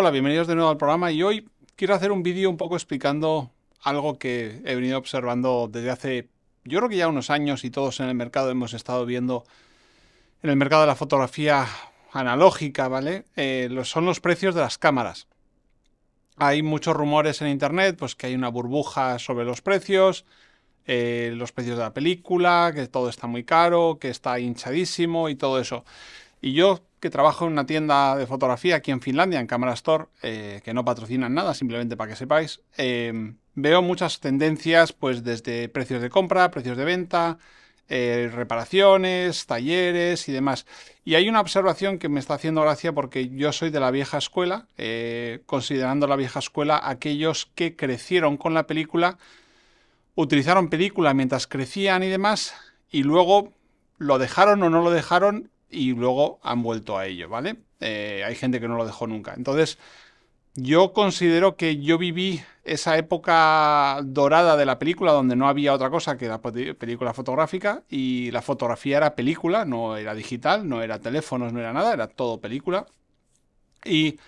Hola, bienvenidos de nuevo al programa y hoy quiero hacer un vídeo un poco explicando algo que he venido observando desde hace, yo creo que ya unos años y todos en el mercado hemos estado viendo en el mercado de la fotografía analógica, ¿vale? Eh, son los precios de las cámaras. Hay muchos rumores en internet, pues que hay una burbuja sobre los precios, eh, los precios de la película, que todo está muy caro, que está hinchadísimo y todo eso. Y yo que trabajo en una tienda de fotografía aquí en Finlandia, en Camera Store, eh, que no patrocinan nada, simplemente para que sepáis, eh, veo muchas tendencias, pues desde precios de compra, precios de venta, eh, reparaciones, talleres y demás. Y hay una observación que me está haciendo gracia porque yo soy de la vieja escuela, considerando la vieja escuela aquellos que crecieron con la película, utilizaron película mientras crecían y demás, y luego lo dejaron o no lo dejaron y luego han vuelto a ello, ¿vale? Eh, hay gente que no lo dejó nunca. Entonces, yo considero que yo viví esa época dorada de la película donde no había otra cosa que la película fotográfica y la fotografía era película, no era digital, no era teléfonos, no era nada, era todo película. Y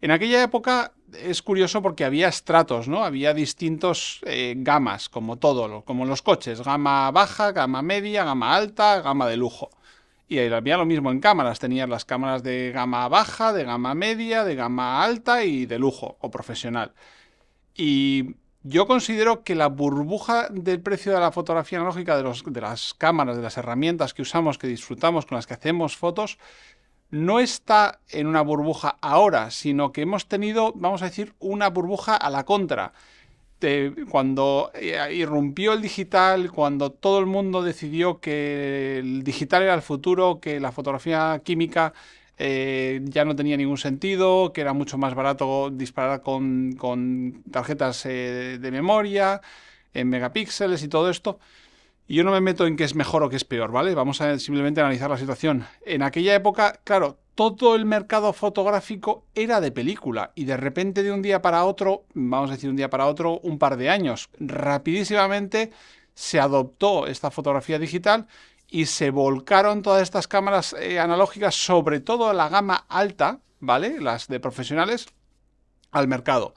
en aquella época es curioso porque había estratos, ¿no? Había distintos eh, gamas, como todo, como los coches, gama baja, gama media, gama alta, gama de lujo. Y había lo mismo en cámaras, tenías las cámaras de gama baja, de gama media, de gama alta y de lujo o profesional. Y yo considero que la burbuja del precio de la fotografía analógica, de, los, de las cámaras, de las herramientas que usamos, que disfrutamos, con las que hacemos fotos, no está en una burbuja ahora, sino que hemos tenido, vamos a decir, una burbuja a la contra. Este, cuando eh, irrumpió el digital, cuando todo el mundo decidió que el digital era el futuro, que la fotografía química eh, ya no tenía ningún sentido, que era mucho más barato disparar con, tarjetas eh, de memoria, en megapíxeles y todo esto. yo no me meto en qué es mejor o qué es peor, ¿vale? Vamos a simplemente analizar la situación. En aquella época, claro, todo el mercado fotográfico era de película y de repente de un día para otro, vamos a decir un día para otro, un par de años, rapidísimamente se adoptó esta fotografía digital y se volcaron todas estas cámaras eh, analógicas, sobre todo la gama alta, ¿vale? Las de profesionales, al mercado.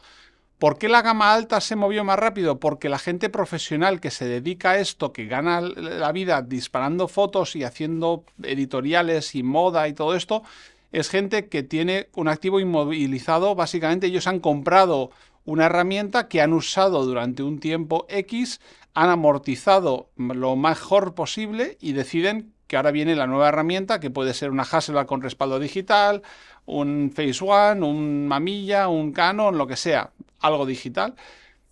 ¿Por qué la gama alta se movió más rápido? Porque la gente profesional que se dedica a esto, que gana la vida disparando fotos y haciendo editoriales y moda y todo esto, es gente que tiene un activo inmovilizado. Básicamente ellos han comprado una herramienta que han usado durante un tiempo X, han amortizado lo mejor posible y deciden que ahora viene la nueva herramienta, que puede ser una Hasselblad con respaldo digital, un Phase One, un Mamilla, un Canon, lo que sea, algo digital.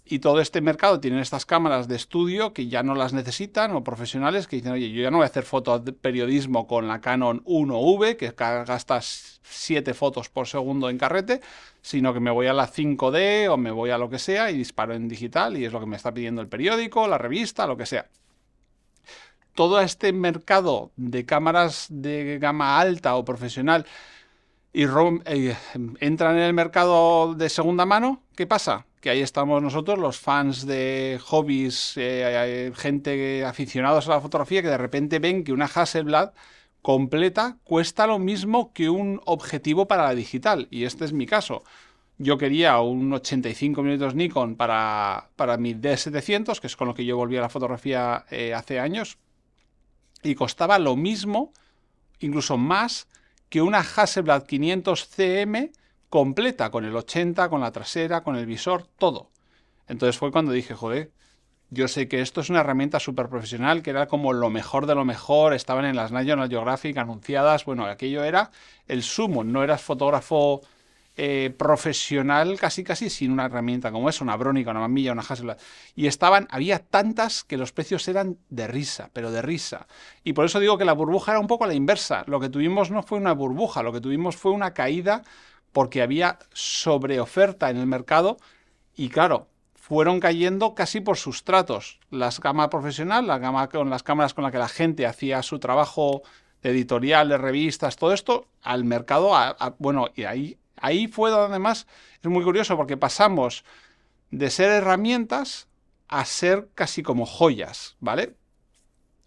Y todo este mercado tiene estas cámaras de estudio que ya no las necesitan o profesionales que dicen, oye, yo ya no voy a hacer periodismo con la Canon 1V, que gastas 7 fotos por segundo en carrete, sino que me voy a la 5D o me voy a lo que sea y disparo en digital y es lo que me está pidiendo el periódico, la revista, lo que sea. Todo este mercado de cámaras de gama alta o profesional y eh, entran en el mercado de segunda mano, ¿qué pasa? Que ahí estamos nosotros, los fans de hobbies, eh, gente aficionados a la fotografía, que de repente ven que una Hasselblad completa cuesta lo mismo que un objetivo para la digital. Y este es mi caso. Yo quería un 85 mm Nikon para, para mi D700, que es con lo que yo volví a la fotografía eh, hace años, y costaba lo mismo, incluso más, que una Hasselblad 500 CM completa, con el 80, con la trasera, con el visor, todo. Entonces fue cuando dije, joder, yo sé que esto es una herramienta súper profesional, que era como lo mejor de lo mejor, estaban en las National Geographic anunciadas, bueno, aquello era el sumo, no eras fotógrafo eh, profesional casi casi sin una herramienta como es una brónica, una mamilla, una Hasselblad. Y estaban, había tantas que los precios eran de risa, pero de risa. Y por eso digo que la burbuja era un poco la inversa. Lo que tuvimos no fue una burbuja, lo que tuvimos fue una caída porque había sobreoferta en el mercado y claro, fueron cayendo casi por sustratos. Las gama profesional, la gama con las cámaras con las que la gente hacía su trabajo editorial, de revistas, todo esto, al mercado, bueno, y ahí Ahí fue donde además es muy curioso porque pasamos de ser herramientas a ser casi como joyas, ¿vale?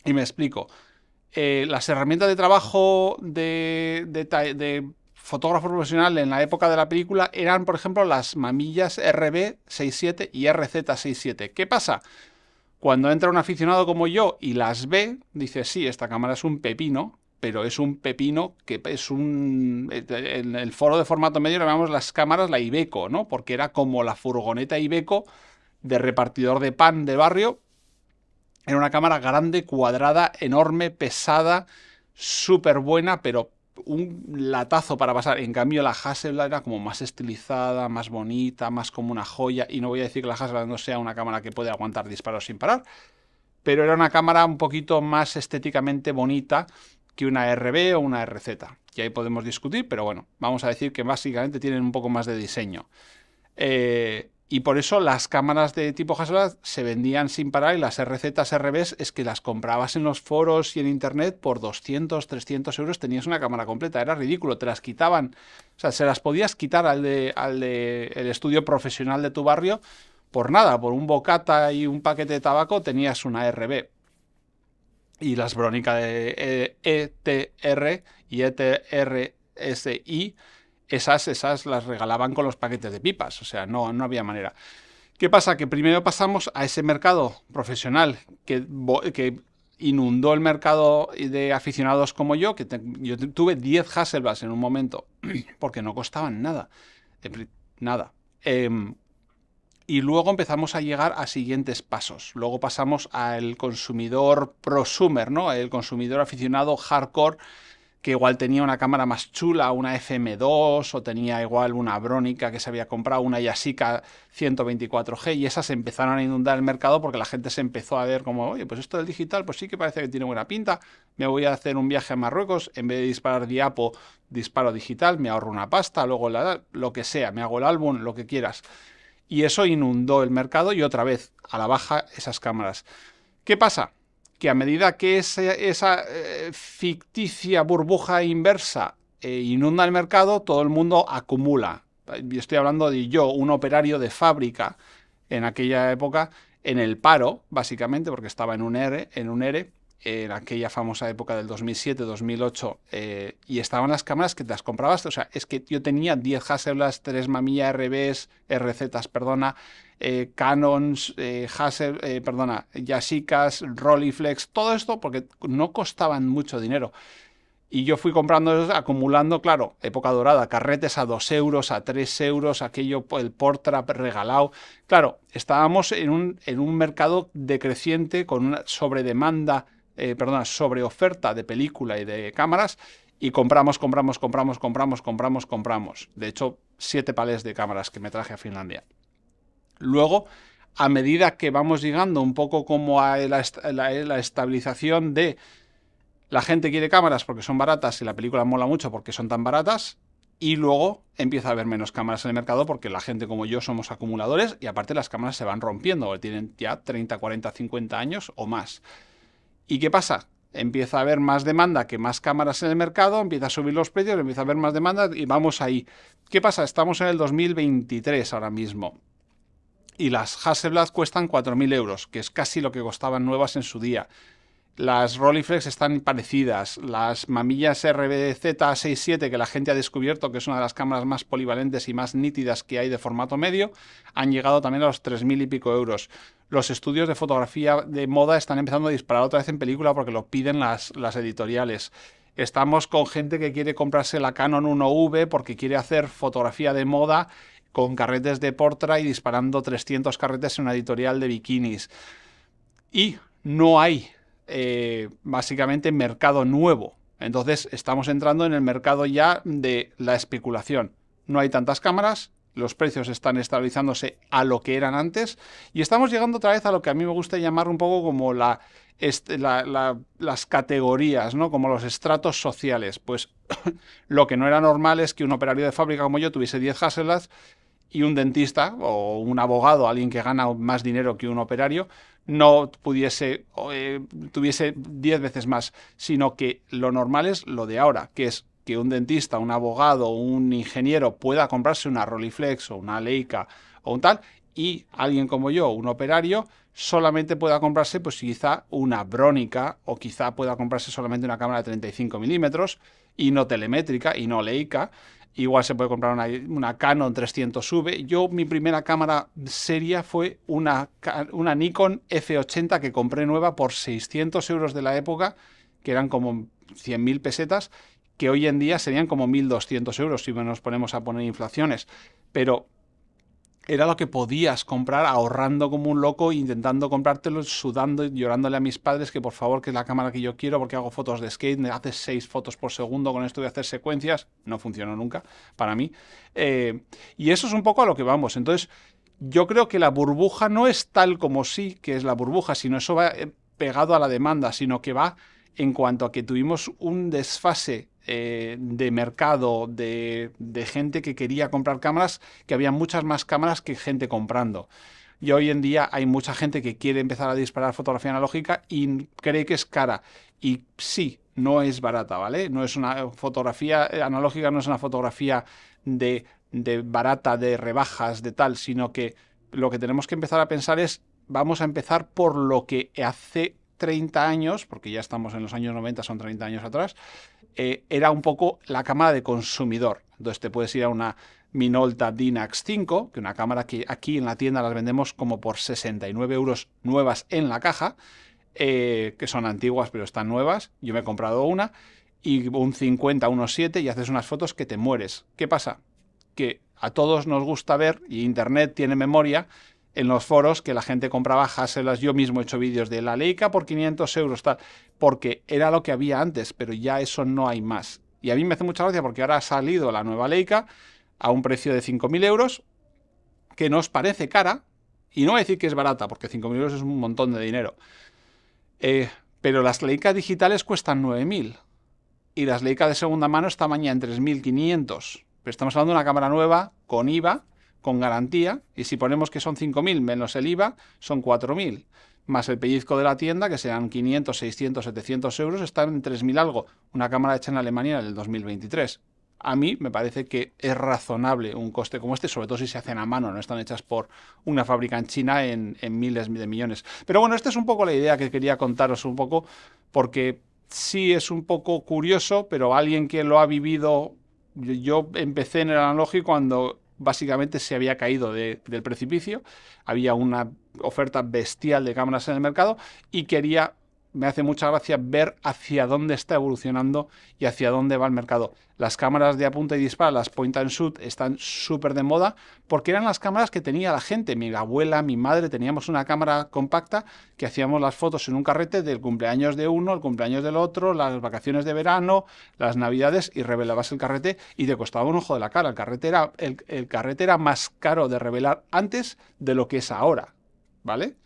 Y me explico. Eh, las herramientas de trabajo de, de, fotógrafo profesional en la época de la película eran, por ejemplo, las mamillas RB67 y RZ67. ¿Qué pasa? Cuando entra un aficionado como yo y las ve, dice, sí, esta cámara es un pepino, pero es un pepino que es un... En el foro de formato medio llamamos las cámaras la Ibeco, ¿no? Porque era como la furgoneta Ibeco de repartidor de pan de barrio. Era una cámara grande, cuadrada, enorme, pesada, súper buena, pero un latazo para pasar. En cambio, la Hasselblad era como más estilizada, más bonita, más como una joya. Y no voy a decir que la Hasselblad no sea una cámara que puede aguantar disparos sin parar, pero era una cámara un poquito más estéticamente bonita que una RB o una RZ. Y ahí podemos discutir, pero bueno, vamos a decir que básicamente tienen un poco más de diseño. Eh, y por eso las cámaras de tipo Hasselblad se vendían sin parar y las RZ, RBs es que las comprabas en los foros y en internet por 200, 300 euros tenías una cámara completa, era ridículo, te las quitaban, o sea, se las podías quitar al de, el estudio profesional de tu barrio por nada, por un bocata y un paquete de tabaco tenías una RB y las brónicas de eh, eh, ETR y ETRSI, esas, esas las regalaban con los paquetes de pipas, o sea, no, no había manera. ¿Qué pasa? Que primero pasamos a ese mercado profesional que, que inundó el mercado de aficionados como yo, que yo tuve 10 Hasselblads en un momento, porque no costaban nada. Nada. Em, y luego empezamos a llegar a siguientes pasos. Luego pasamos al consumidor prosumer, ¿no? El consumidor aficionado hardcore que igual tenía una cámara más chula, una FM2 o tenía igual una brónica que se había comprado, una yasica 124G y esas empezaron a inundar el mercado porque la gente se empezó a ver como, oye, pues esto del digital pues sí que parece que tiene buena pinta, me voy a hacer un viaje a Marruecos, en vez de disparar diapo, disparo digital, me ahorro una pasta, luego lo que sea, me hago el álbum, lo que quieras. Y eso inundó el mercado y otra vez a la baja esas cámaras. ¿Qué pasa? Que a medida que esa eh, ficticia burbuja inversa eh, inunda el mercado, todo el mundo acumula. estoy hablando de yo, un operario de fábrica en aquella época, en el paro, básicamente, porque estaba en un ERE, en un ERE en aquella famosa época del 2007-2008 eh, y estaban las cámaras que te las comprabas. O sea, es que yo tenía 10 Hasselblad, 3 Mamilla RBs, RZs, perdona, eh, Canons, eh, Hassel, eh, perdona, Yashicas, Rolleiflex, todo esto porque no costaban mucho dinero. Y yo fui comprando, acumulando, claro, época dorada, carretes a 2 euros, a 3 euros, aquello, el Portrap regalado. Claro, estábamos en un, en un mercado decreciente con una sobredemanda eh, perdona, sobre oferta de película y de cámaras y compramos, compramos, compramos, compramos, compramos, compramos. De hecho, siete palés de cámaras que me traje a Finlandia. Luego, a medida que vamos llegando un poco como a la, la estabilización de la gente quiere cámaras porque son baratas y la película mola mucho porque son tan baratas, y luego empieza a haber menos cámaras en el mercado porque la gente como yo somos acumuladores y aparte las cámaras se van rompiendo, tienen ya 30, 40, 50 años o más. ¿Y qué pasa? Empieza a haber más demanda que más cámaras en el mercado, empieza a subir los precios, empieza a haber más demanda y vamos ahí. ¿Qué pasa? Estamos en el 2023 ahora mismo. Y las Hasselblad cuestan 4.000 euros, que es casi lo que costaban nuevas en su día. Las Rolleiflex están parecidas. Las mamillas RBZ67, que la gente ha descubierto que es una de las cámaras más polivalentes y más nítidas que hay de formato medio, han llegado también a los 3.000 y pico euros los estudios de fotografía de moda están empezando a disparar otra vez en película porque lo piden las, editoriales. Estamos con gente que quiere comprarse la Canon 1V porque quiere hacer fotografía de moda con carretes de Portra y disparando 300 carretes en una editorial de bikinis. Y no hay eh, básicamente mercado nuevo. Entonces estamos entrando en el mercado ya de la especulación. No hay tantas cámaras, los precios están estabilizándose a lo que eran antes y estamos llegando otra vez a lo que a mí me gusta llamar un poco como la, las categorías, ¿no? como los estratos sociales. Pues lo que no era normal es que un operario de fábrica como yo tuviese 10 hasselas y un dentista o un abogado, alguien que gana más dinero que un operario, no pudiese, eh, tuviese 10 veces más, sino que lo normal es lo de ahora, que es que un dentista, un abogado, un ingeniero pueda comprarse una Roliflex o una Leica o un tal y alguien como yo, un operario, solamente pueda comprarse pues quizá una brónica o quizá pueda comprarse solamente una cámara de 35 milímetros y no telemétrica y no leica. Igual se puede comprar una, Canon 300V. Yo mi primera cámara seria fue una, una Nikon F80 que compré nueva por 600 euros de la época, que eran como 100.000 pesetas que hoy en día serían como 1.200 euros si nos ponemos a poner inflaciones. Pero era lo que podías comprar ahorrando como un loco, intentando comprártelo, sudando, y llorándole a mis padres que por favor, que es la cámara que yo quiero, porque hago fotos de skate, me hace seis fotos por segundo, con esto de hacer secuencias. No funcionó nunca para mí. Eh, y eso es un poco a lo que vamos. Entonces, yo creo que la burbuja no es tal como sí que es la burbuja, sino eso va eh, pegado a la demanda, sino que va en cuanto a que tuvimos un desfase eh, de mercado, de, gente que quería comprar cámaras, que había muchas más cámaras que gente comprando. Y hoy en día hay mucha gente que quiere empezar a disparar fotografía analógica y cree que es cara. Y sí, no es barata, ¿vale? No es una fotografía eh, analógica, no es una fotografía de, de, barata, de rebajas, de tal, sino que lo que tenemos que empezar a pensar es, vamos a empezar por lo que hace 30 años, porque ya estamos en los años 90, son 30 años atrás, eh, era un poco la cámara de consumidor. Entonces te puedes ir a una Minolta Dynax 5, que una cámara que aquí en la tienda las vendemos como por 69 euros nuevas en la caja, eh, que son antiguas pero están nuevas. Yo me he comprado una y un 50, unos 7 y haces unas fotos que te mueres. ¿Qué pasa? Que a todos nos gusta ver, y Internet tiene memoria, en los foros que la gente compraba las Yo mismo he hecho vídeos de la Leica por 500 euros, tal, porque era lo que había antes, pero ya eso no hay más. Y a mí me hace mucha gracia porque ahora ha salido la nueva Leica a un precio de 5.000 euros, que nos parece cara, y no voy a decir que es barata, porque 5.000 euros es un montón de dinero. Eh, pero las Leica digitales cuestan 9.000 y las Leica de segunda mano esta mañana en 3.500. Pero estamos hablando de una cámara nueva con IVA con garantía y si ponemos que son 5.000 menos el IVA, son 4.000 más el pellizco de la tienda, que serán 500, 600, 700 euros, están en 3.000 algo. Una cámara hecha en Alemania en el 2023. A mí me parece que es razonable un coste como este, sobre todo si se hacen a mano, no están hechas por una fábrica en China en, en miles de millones. Pero bueno, esta es un poco la idea que quería contaros un poco, porque sí es un poco curioso, pero alguien que lo ha vivido, yo empecé en el analógico cuando básicamente se había caído del precipicio, había una oferta bestial de cámaras en el mercado y quería me hace mucha gracia ver hacia dónde está evolucionando y hacia dónde va el mercado. Las cámaras de apunta y dispara, las point and shoot, están súper de moda porque eran las cámaras que tenía la gente. Mi abuela, mi madre, teníamos una cámara compacta que hacíamos las fotos en un carrete del cumpleaños de uno, el cumpleaños del otro, las vacaciones de verano, las navidades y revelabas el carrete y te costaba un ojo de la cara. El carrete era, el carrete era más caro de revelar antes de lo que es ahora. ¿Vale?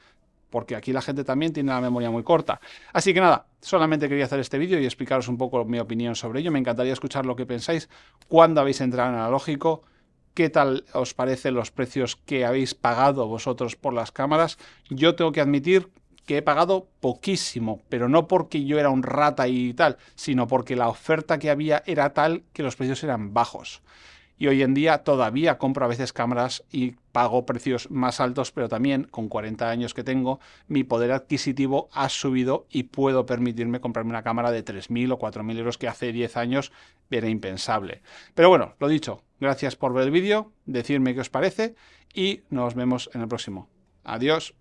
porque aquí la gente también tiene la memoria muy corta. Así que nada, solamente quería hacer este vídeo y explicaros un poco mi opinión sobre ello. Me encantaría escuchar lo que pensáis, cuándo habéis entrado en analógico, qué tal os parecen los precios que habéis pagado vosotros por las cámaras. Yo tengo que admitir que he pagado poquísimo, pero no porque yo era un rata y tal, sino porque la oferta que había era tal que los precios eran bajos y hoy en día todavía compro a veces cámaras y pago precios más altos, pero también con 40 años que tengo, mi poder adquisitivo ha subido y puedo permitirme comprarme una cámara de 3.000 o 4.000 euros que hace 10 años era impensable. Pero bueno, lo dicho, gracias por ver el vídeo, decirme qué os parece y nos vemos en el próximo. Adiós.